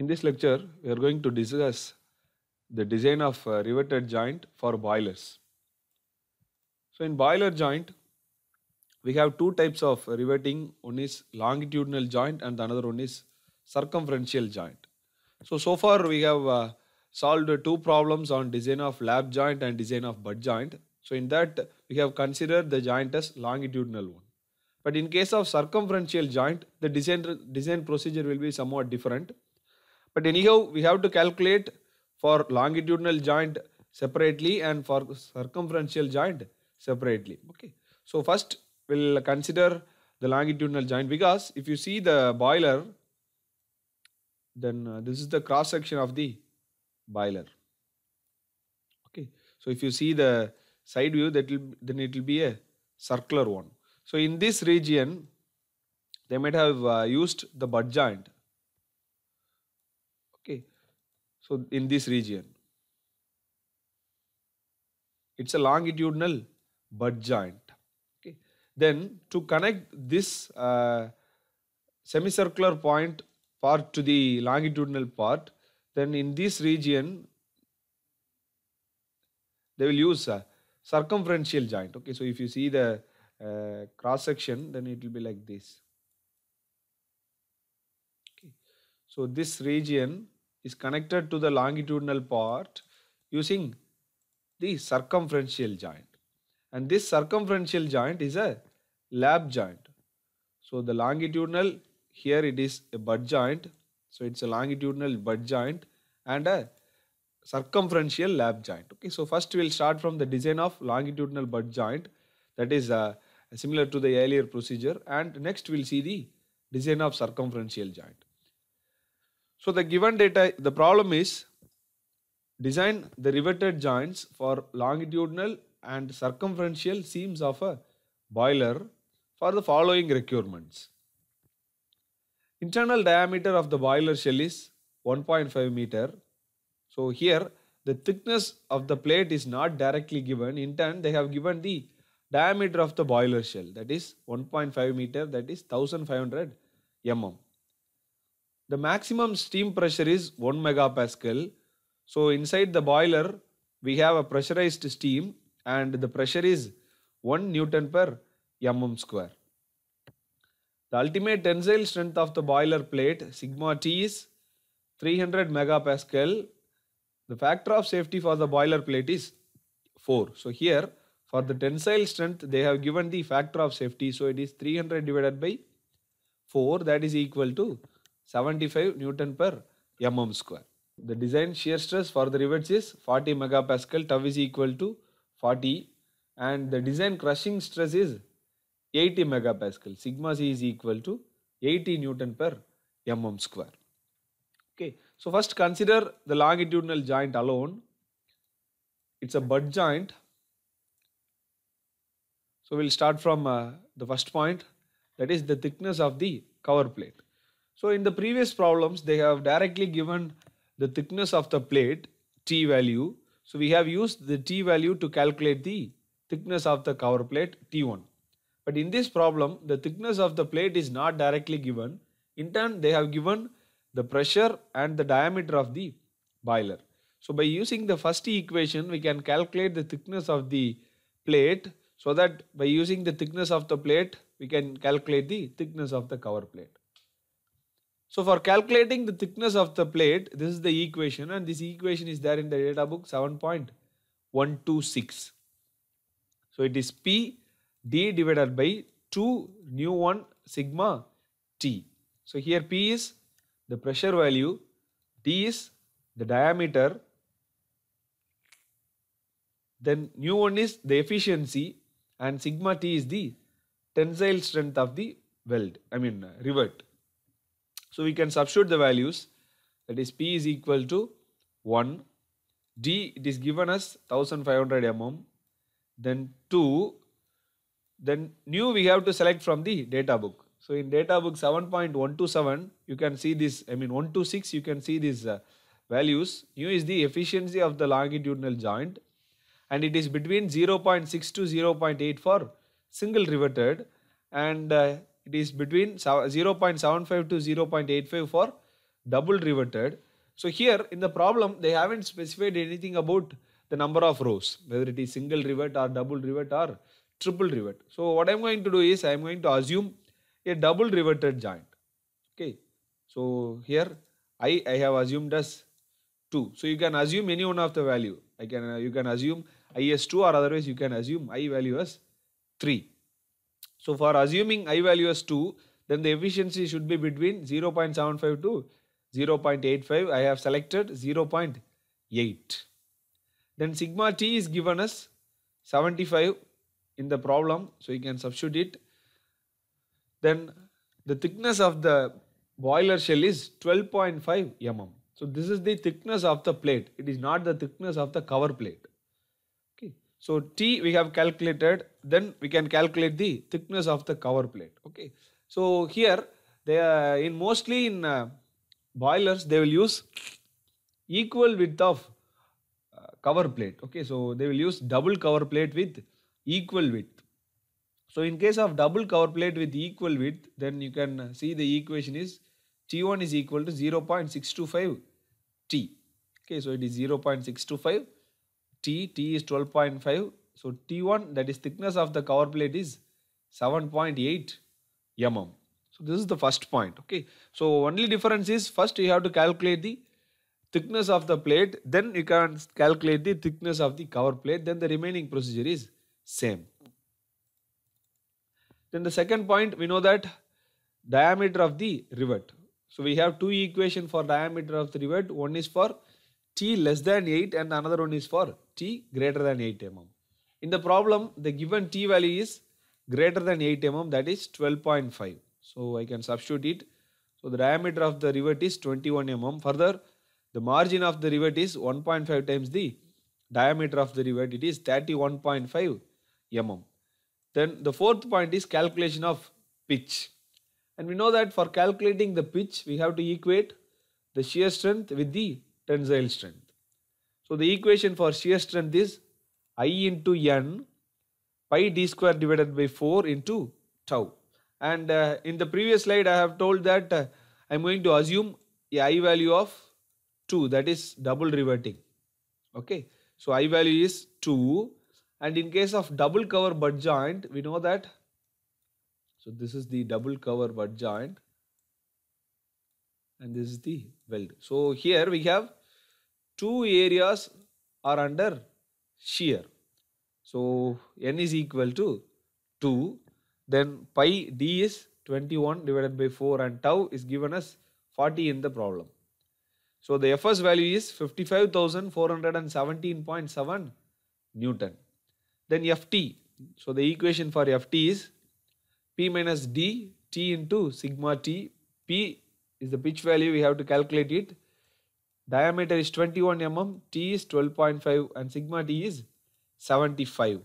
In this lecture, we are going to discuss the design of riveted joint for boilers. So in boiler joint, we have two types of riveting. One is longitudinal joint and the another one is circumferential joint. So, so far we have uh, solved two problems on design of lap joint and design of butt joint. So, in that we have considered the joint as longitudinal one. But in case of circumferential joint, the design, design procedure will be somewhat different. But anyhow, we have to calculate for longitudinal joint separately and for circumferential joint separately. Okay. So first we'll consider the longitudinal joint because if you see the boiler, then uh, this is the cross section of the boiler. Okay. So if you see the side view, that will then it will be a circular one. So in this region, they might have uh, used the butt joint okay so in this region it's a longitudinal butt joint okay then to connect this uh, semicircular point part to the longitudinal part then in this region they will use a circumferential joint okay so if you see the uh, cross section then it will be like this So this region is connected to the longitudinal part using the circumferential joint. And this circumferential joint is a lab joint. So the longitudinal, here it is a butt joint. So it's a longitudinal butt joint and a circumferential lab joint. Okay, so first we'll start from the design of longitudinal butt joint that is uh, similar to the earlier procedure and next we'll see the design of circumferential joint. So the given data, the problem is design the riveted joints for longitudinal and circumferential seams of a boiler for the following requirements. Internal diameter of the boiler shell is 1.5 meter. So here the thickness of the plate is not directly given. In turn they have given the diameter of the boiler shell that is 1.5 meter that is 1500 mm the maximum steam pressure is 1 megapascal. So inside the boiler, we have a pressurized steam and the pressure is 1 Newton per mm square. The ultimate tensile strength of the boiler plate sigma T is 300 megapascal. The factor of safety for the boiler plate is 4. So here for the tensile strength they have given the factor of safety. So it is 300 divided by 4 that is equal to 75 Newton per mm square. The design shear stress for the rivets is 40 megapascal, tau is equal to 40 and the design crushing stress is 80 megapascal, sigma c is equal to 80 Newton per mm square. Okay, so first consider the longitudinal joint alone. It's a butt joint. So we'll start from uh, the first point that is the thickness of the cover plate. So in the previous problems, they have directly given the thickness of the plate, T value. So we have used the T value to calculate the thickness of the cover plate, T1. But in this problem, the thickness of the plate is not directly given. In turn, they have given the pressure and the diameter of the boiler. So by using the first equation, we can calculate the thickness of the plate so that by using the thickness of the plate, we can calculate the thickness of the cover plate. So for calculating the thickness of the plate, this is the equation and this equation is there in the data book 7.126. So it is P D divided by 2 nu 1 sigma T. So here P is the pressure value, T is the diameter, then nu 1 is the efficiency and sigma T is the tensile strength of the weld, I mean uh, revert. So we can substitute the values that is P is equal to 1, D it is given as 1500 mm, then 2, then new we have to select from the data book. So in data book 7.127 you can see this I mean 126 you can see these uh, values New is the efficiency of the longitudinal joint and it is between 0.6 to 0.8 for single riveted and uh, it is between 0.75 to 0.85 for double riveted. So here in the problem, they haven't specified anything about the number of rows, whether it is single rivet or double rivet or triple rivet. So what I'm going to do is I'm going to assume a double riveted joint. Okay. So here I, I have assumed as 2. So you can assume any one of the value. I can uh, you can assume I 2 or otherwise you can assume I value as 3. So for assuming I value as 2, then the efficiency should be between 0.75 to 0.85. I have selected 0.8. Then sigma t is given as 75 in the problem. So you can substitute it. Then the thickness of the boiler shell is 12.5 mm. So this is the thickness of the plate. It is not the thickness of the cover plate. So T we have calculated, then we can calculate the thickness of the cover plate. Okay. So here they are uh, in mostly in uh, boilers they will use equal width of uh, cover plate. Okay. So they will use double cover plate with equal width. So in case of double cover plate with equal width, then you can see the equation is T1 is equal to 0.625 T. Okay. So it is 0.625 T, T is 12.5. So T1 that is thickness of the cover plate is 7.8 mm. So this is the first point. Okay. So only difference is first you have to calculate the thickness of the plate. Then you can calculate the thickness of the cover plate. Then the remaining procedure is same. Then the second point we know that diameter of the rivet. So we have two equation for diameter of the rivet. One is for t less than 8 and another one is for t greater than 8 mm. In the problem, the given t value is greater than 8 mm that is 12.5. So I can substitute it. So the diameter of the rivet is 21 mm. Further, the margin of the rivet is 1.5 times the diameter of the rivet. It is 31.5 mm. Then the fourth point is calculation of pitch. And we know that for calculating the pitch, we have to equate the shear strength with the tensile strength. So the equation for shear strength is I into N pi d square divided by 4 into tau. And uh, in the previous slide, I have told that uh, I'm going to assume a I value of 2, that is double reverting. Okay, so I value is 2. And in case of double cover butt joint, we know that. So this is the double cover butt joint. And this is the weld. So here we have two areas are under shear. So n is equal to 2. Then pi d is 21 divided by 4 and tau is given as 40 in the problem. So the Fs value is 55,417.7 Newton. Then Ft. So the equation for Ft is P minus D T into sigma T. P is the pitch value we have to calculate it diameter is 21 mm, T is 12.5 and sigma T is 75.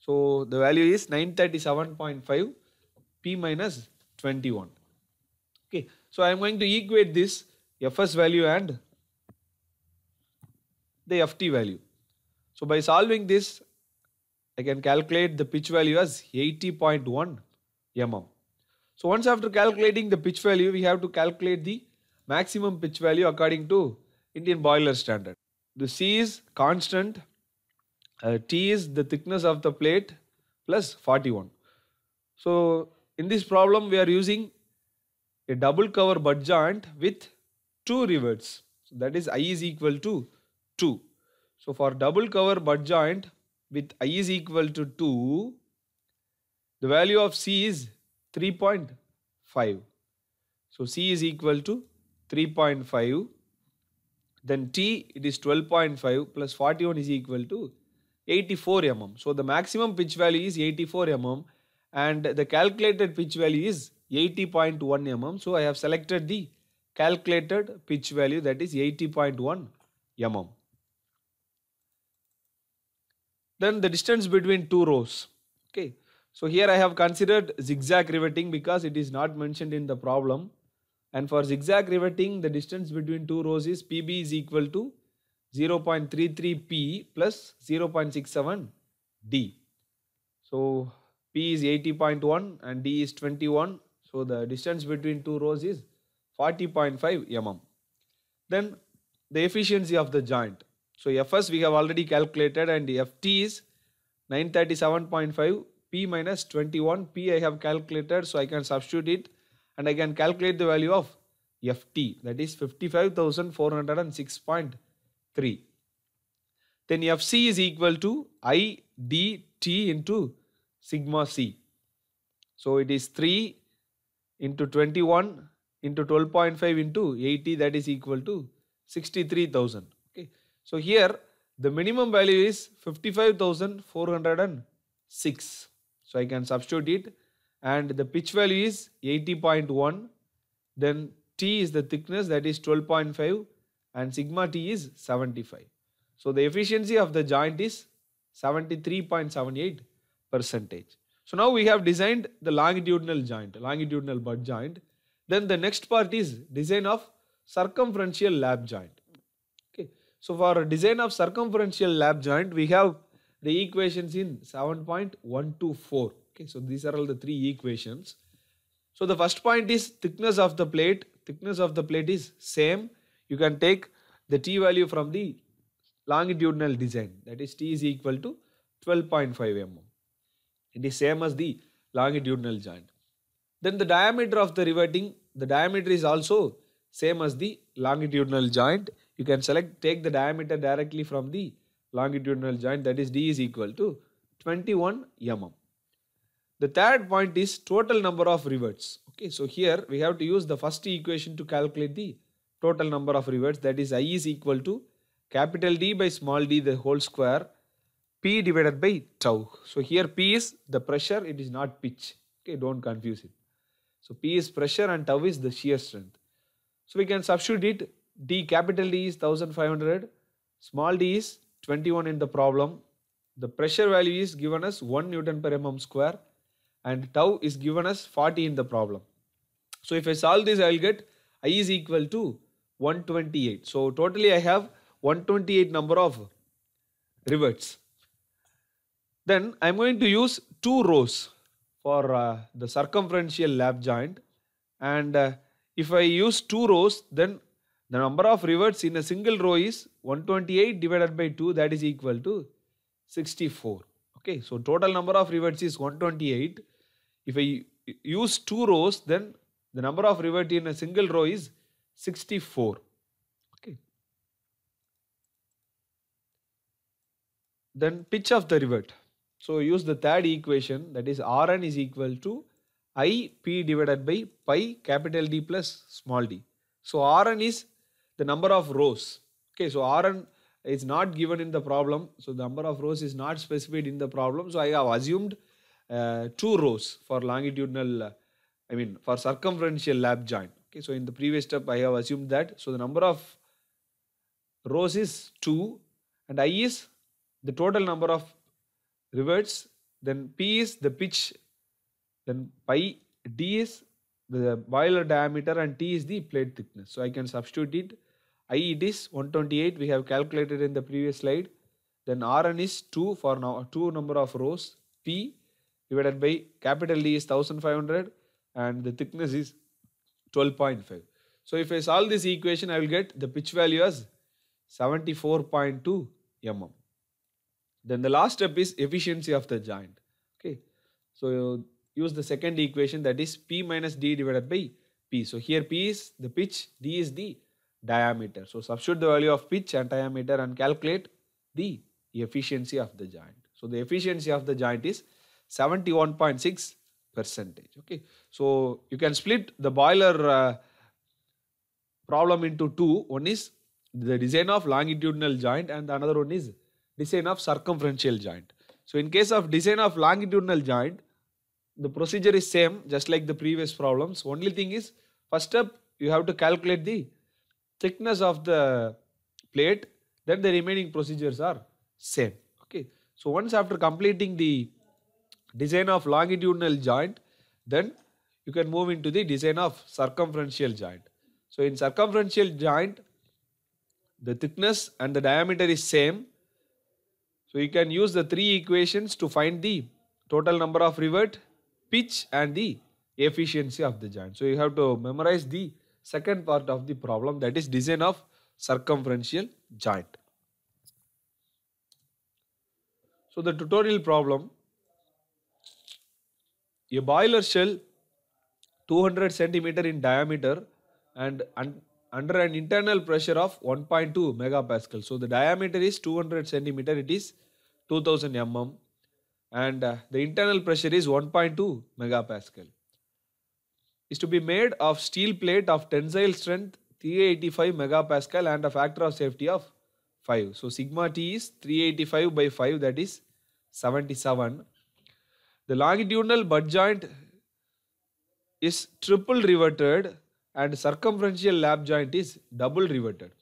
So the value is 937.5 P minus 21. Okay, so I am going to equate this Fs value and the Ft value. So by solving this, I can calculate the pitch value as 80.1 mm. So once after calculating the pitch value, we have to calculate the maximum pitch value according to Indian boiler standard. The C is constant, uh, T is the thickness of the plate plus 41. So in this problem we are using a double cover butt joint with two rivets. So that is I is equal to 2. So for double cover butt joint with I is equal to 2, the value of C is 3.5. So C is equal to 3.5 then T it is 12.5 plus 41 is equal to 84 mm. So the maximum pitch value is 84 mm and the calculated pitch value is 80.1 mm. So I have selected the calculated pitch value that is 80.1 mm. Then the distance between two rows. Okay. So here I have considered zigzag riveting because it is not mentioned in the problem. And for zigzag riveting, the distance between two rows is PB is equal to 0.33P plus 0.67D. So P is 80.1 and D is 21. So the distance between two rows is 40.5 mm. Then the efficiency of the joint. So Fs we have already calculated and Ft is 937.5 P minus 21 P I have calculated so I can substitute it and I can calculate the value of FT that is 55,406.3. Then FC is equal to IDT into sigma C. So it is 3 into 21 into 12.5 into 80 that is equal to 63,000. Okay. So here the minimum value is 55,406. So I can substitute it and the pitch value is 80.1 then T is the thickness that is 12.5 and sigma T is 75. So the efficiency of the joint is 73.78 percentage. So now we have designed the longitudinal joint, longitudinal butt joint. Then the next part is design of circumferential lap joint. Okay. So for design of circumferential lap joint, we have the equations in 7.124. Okay, so these are all the three equations. So the first point is thickness of the plate. Thickness of the plate is same. You can take the t value from the longitudinal design. That is t is equal to 12.5 mm. It is same as the longitudinal joint. Then the diameter of the riveting, the diameter is also same as the longitudinal joint. You can select, take the diameter directly from the longitudinal joint that is d is equal to 21 mm. The third point is total number of reverts. Okay, so here we have to use the first equation to calculate the total number of reverts that is I is equal to capital D by small d the whole square P divided by tau. So here P is the pressure it is not pitch. Okay, don't confuse it. So P is pressure and tau is the shear strength. So we can substitute it D capital D is 1500 small d is 21 in the problem. The pressure value is given as 1 Newton per mm square and tau is given as 40 in the problem. So if I solve this, I will get i is equal to 128. So totally I have 128 number of rivets. Then I'm going to use two rows for uh, the circumferential lap joint. And uh, if I use two rows, then the number of rivets in a single row is 128 divided by 2 that is equal to 64. Okay, so total number of rivets is 128 if I use two rows, then the number of rivets in a single row is 64. Okay. Then pitch of the rivet. So use the third equation that is Rn is equal to IP divided by pi capital D plus small d. So Rn is the number of rows. Okay, so Rn is not given in the problem. So the number of rows is not specified in the problem. So I have assumed uh, two rows for longitudinal, uh, I mean for circumferential lap joint. Okay, so in the previous step I have assumed that. So the number of rows is 2 and I is the total number of rivets. Then P is the pitch. Then pi D is the boiler diameter and T is the plate thickness. So I can substitute it. I it is 128 we have calculated in the previous slide. Then Rn is 2 for now 2 number of rows. P divided by capital D is 1500 and the thickness is 12.5. So if I solve this equation, I will get the pitch value as 74.2 mm. Then the last step is efficiency of the joint. Okay. So use the second equation that is P minus D divided by P. So here P is the pitch, D is the diameter. So substitute the value of pitch and diameter and calculate the efficiency of the joint. So the efficiency of the joint is 71.6 percentage. Okay, so you can split the boiler uh, problem into two. One is the design of longitudinal joint and another one is design of circumferential joint. So in case of design of longitudinal joint, the procedure is same just like the previous problems. Only thing is first step you have to calculate the thickness of the plate then the remaining procedures are same. Okay. So once after completing the design of longitudinal joint, then you can move into the design of circumferential joint. So in circumferential joint, the thickness and the diameter is same. So you can use the three equations to find the total number of rivet, pitch and the efficiency of the joint. So you have to memorize the second part of the problem that is design of circumferential joint. So the tutorial problem a boiler shell 200 centimeter in diameter and un under an internal pressure of 1.2 megapascal. So the diameter is 200 centimeter. It is 2000 mm and uh, the internal pressure is 1.2 megapascal. Is to be made of steel plate of tensile strength 385 megapascal and a factor of safety of 5. So sigma t is 385 by 5 that is 77 the longitudinal butt joint is triple reverted and circumferential lap joint is double reverted.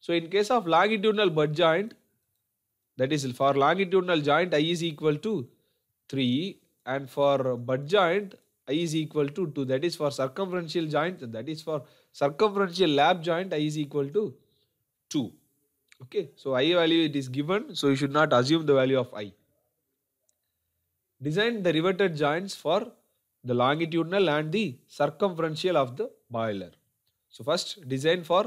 So in case of longitudinal butt joint, that is for longitudinal joint I is equal to 3 and for butt joint I is equal to 2. That is for circumferential joint, that is for circumferential lap joint I is equal to 2. Okay, so I value it is given, so you should not assume the value of I designed the riveted joints for the longitudinal and the circumferential of the boiler. So first design for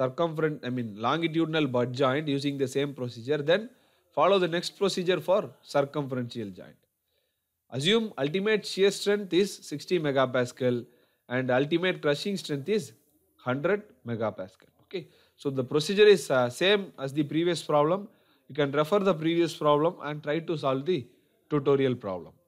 circumferent, I mean longitudinal butt joint using the same procedure. Then follow the next procedure for circumferential joint. Assume ultimate shear strength is 60 megapascal and ultimate crushing strength is 100 megapascal. Okay. So the procedure is uh, same as the previous problem. You can refer the previous problem and try to solve the tutorial problem.